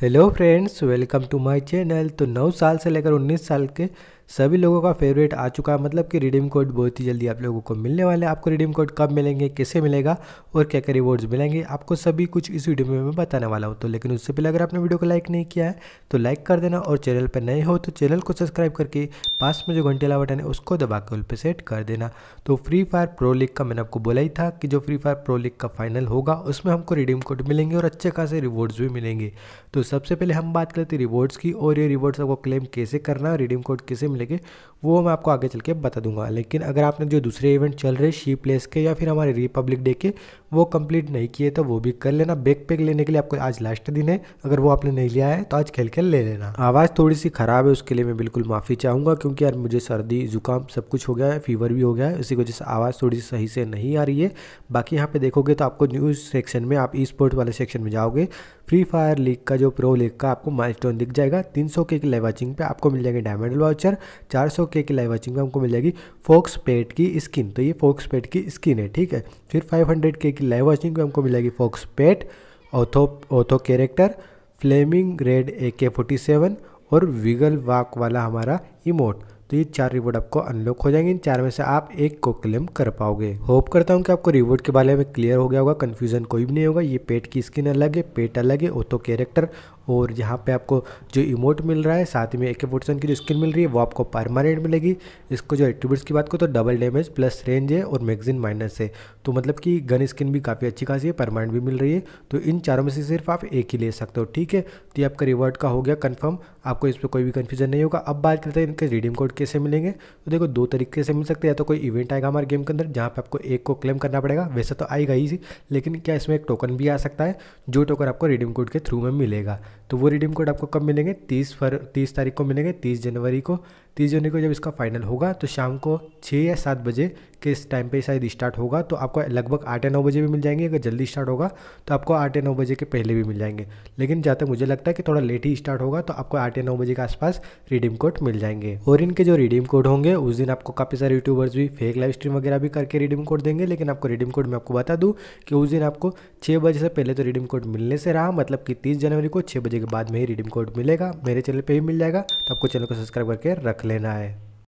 hello friends welcome to my channel तो नौ साल से लेकर उन्नीस साल के सभी लोगों का फेवरेट आ चुका है मतलब कि रिडीम कोड बहुत ही जल्दी आप लोगों को मिलने वाले हैं आपको रिडीम कोड कब मिलेंगे कैसे मिलेगा और क्या क्या रिवॉर्ड्स मिलेंगे आपको सभी कुछ इस वीडियो में मैं बताने वाला हूँ तो लेकिन उससे पहले अगर आपने वीडियो को लाइक नहीं किया है तो लाइक कर देना और चैनल पर नए हो तो चैनल को सब्सक्राइब करके पास में जो घंटे बटन है उसको दबा के उल पर सेट कर देना तो फ्री फायर प्रो लीग का मैंने आपको बोला ही था कि जो फ्री फायर प्रो लीग का फाइनल होगा उसमें हमको रिडीम कोड मिलेंगे और अच्छे खासे रिवॉर्ड्स भी मिलेंगे तो सबसे पहले हम बात करते हैं रिवॉर्ड्स की और ये रिवॉर्ड्स आपको क्लेम कैसे करना है रिडीम कोड कैसे लेके वो मैं आपको आगे चल के बता दूंगा लेकिन अगर आपने जो दूसरे इवेंट चल रहे शी प्लेस के या फिर हमारे रिपब्लिक डे के वो कंप्लीट नहीं किए तो वो भी कर लेना बैक पैक लेने के लिए आपको आज लास्ट दिन है अगर वो आपने नहीं लिया है तो आज खेल के ले लेना आवाज़ थोड़ी सी ख़राब है उसके लिए मैं बिल्कुल माफ़ी चाहूँगा क्योंकि यार मुझे सर्दी जुकाम सब कुछ हो गया है फीवर भी हो गया है इसी वजह से आवाज़ थोड़ी सी सही से नहीं आ रही है बाकी यहाँ पे देखोगे तो आपको न्यूज़ सेक्शन में आप ई स्पोर्ट वाले सेक्शन में जाओगे फ्री फायर लीग का जो प्रो लीग का आपको माइलस्टोन दिख जाएगा 300 के लेवाचिंग पे आपको मिल जाएंगे डायमंड वाउचर 400 के की लाइव वॉचिंग में हमको मिल जाएगी फोक्स पेट की स्किन तो ये फोक्स पेट की स्किन है ठीक है फिर फाइव हंड्रेड के की लाइव वॉचिंग में हमको मिल जाएगी फोक्स पेट ओथो ओथो character flaming red A K forty seven और विगल वाक वाला हमारा इमोट तो ये चार रिवॉर्ड आपको अनलॉक हो जाएंगे इन चार में से आप एक को क्लेम कर पाओगे होप करता हूँ कि आपको रिवॉर्ड के बारे में क्लियर हो गया होगा कन्फ्यूजन कोई भी नहीं होगा ये पेट की स्किन अलग है पेट अलग है ओथो कैरेक्टर और यहाँ पे आपको जो इमोट मिल रहा है साथ में एक फोर्टी की जो स्किन मिल रही है वो आपको परमानेंट मिलेगी इसको जो एट्रीब्यूट्स की बात करो तो डबल डैमेज प्लस रेंज है और मैगजीन माइनस है तो मतलब कि गन स्किन भी काफ़ी अच्छी खासी है परमानेंट भी मिल रही है तो इन चारों में से सिर्फ आप एक ही ले सकते हो ठीक है तो ये आपका रिवॉर्ड का हो गया कन्फर्म आपको इस पर कोई भी कन्फ्यूजन नहीं होगा अब बात करते हैं इनके रिडीम कोड कैसे मिलेंगे तो देखो दो तरीके से मिल सकते हैं या तो कोई इवेंट आएगा हमारे गेम के अंदर जहाँ पर आपको एक को क्लेम करना पड़ेगा वैसे तो आएगा ही लेकिन क्या इसमें एक टोकन भी आ सकता है जो टोकन आपको रिडीम कोड के थ्रू में मिलेगा तो वो रिडीम कोड आपको कब मिलेंगे तीस फर तीस तारीख को मिलेंगे तीस जनवरी को तीस जनवरी को जब इसका फाइनल होगा तो शाम को छः या सात बजे के इस टाइम पे शायद स्टार्ट होगा तो आपको लगभग आठ या नौ बजे भी मिल जाएंगे अगर जल्दी स्टार्ट होगा तो आपको आठ या नौ बजे के पहले भी मिल जाएंगे लेकिन जहाँ तक मुझे लगता है कि थोड़ा लेट ही स्टार्ट होगा तो आपको आठ या नौ बजे के आसपास रिडीम कोड मिल जाएंगे और इनके जो रिडीम कोड होंगे उस दिन आपको काफ़ी सारे यूट्यूबर्स भी फेक लाइव स्ट्रीम वगैरह भी करके रिडीम कोड देंगे लेकिन आपको रिडीम कोड मैं आपको बता दूँ कि उस दिन आपको छः बजे से पहले तो रिडीम कोड मिलने से रहा मतलब कि तीस जनवरी को छः बजे के बाद में ही रिडीम कोड मिलेगा मेरे चैनल पर ही मिल जाएगा तो आपको चैनल को सब्सक्राइब करके रख लेना है